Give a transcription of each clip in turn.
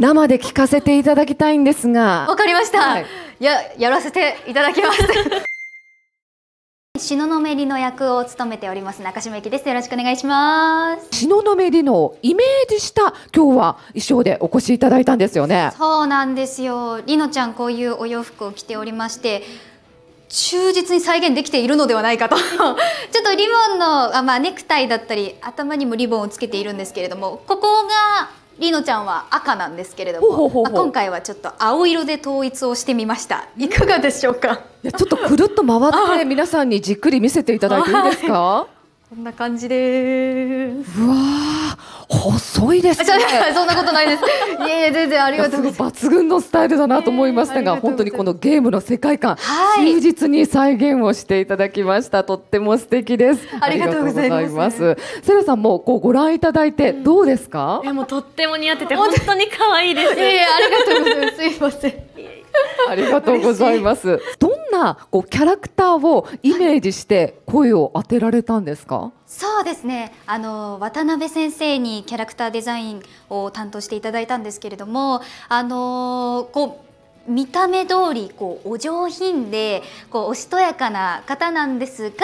生で聞かせていただきたいんですがわかりました、はい、ややらせていただきます篠 のメリの役を務めております中島由紀ですよろしくお願いします篠のメリのイメージした今日は衣装でお越しいただいたんですよねそうなんですよりのちゃんこういうお洋服を着ておりまして忠実に再現できているのではないかと ちょっとリボンのあ、まあ、ネクタイだったり頭にもリボンをつけているんですけれどもここがりのちゃんは赤なんですけれども今回はちょっと青色で統一をしてみましたいかがでしょうかいやちょっとくるっと回って皆さんにじっくり見せていただいていいですか、はいこんな感じです。うわ細いですね。そんなことないです。いえいえ、全然ありがとうございます。抜群のスタイルだなと思いましたが、えー、が本当にこのゲームの世界観、はい、忠実に再現をしていただきました。とっても素敵です。ありがとうございます。セラさんもこうご覧いただいてどうですか？うん、いやもうとっても似合ってて本当に可愛いです。いえいえ、ありがとうございます。すいません。ありがとうございます。どんなこうキャラクターをイメージして声を当てられたんですか、はい、そうですねあの渡辺先生にキャラクターデザインを担当していただいたんですけれどもあのこう見た目通りこりお上品でこうおしとやかな方なんですが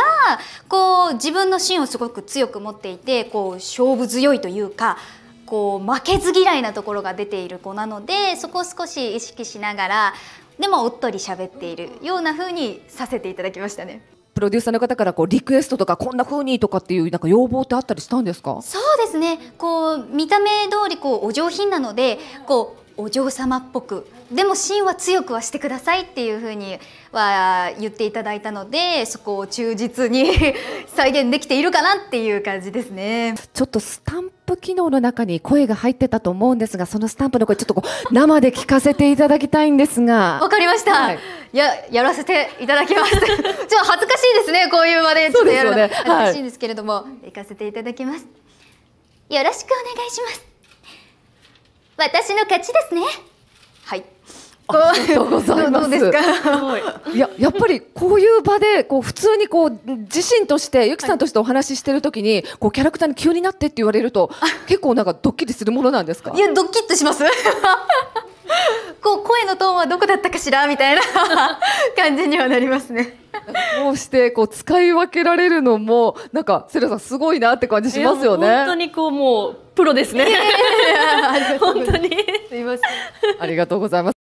こう自分の芯をすごく強く持っていてこう勝負強いというかこう負けず嫌いなところが出ている子なのでそこを少し意識しながらでもおっとり喋っているような風にさせていただきましたね。プロデューサーの方からこうリクエストとかこんな風にとかっていうなんか要望ってあったりしたんですかそうですねこう見た目通りこうお上品なのでこうお嬢様っぽくでも芯は強くはしてくださいっていうふうには言っていただいたのでそこを忠実に 再現できているかなっていう感じですねちょっとスタンプ機能の中に声が入ってたと思うんですがそのスタンプの声ちょっとこう 生で聞かせていただきたいんですがわかりました、はい、ややらせていただきます ちょっと恥ずかしいですねこういう場でちょっとやるの、ね、恥ずかしいんですけれども、い、行かせていただきますよろしくお願いします私の勝ちですねはい ありがとうございます。ですかいや、やっぱりこういう場で、こう普通にこう自身として、ゆきさんとしてお話ししてるときに、こうキャラクターに急になってって言われると。結構なんかドッキリするものなんですか。いや、ドッキッとします。こう声のトーンはどこだったかしらみたいな 感じにはなりますね。こうしてこう使い分けられるのもなんかセラさんすごいなって感じしますよね。本当にこうもうプロですね。ありがとうございます。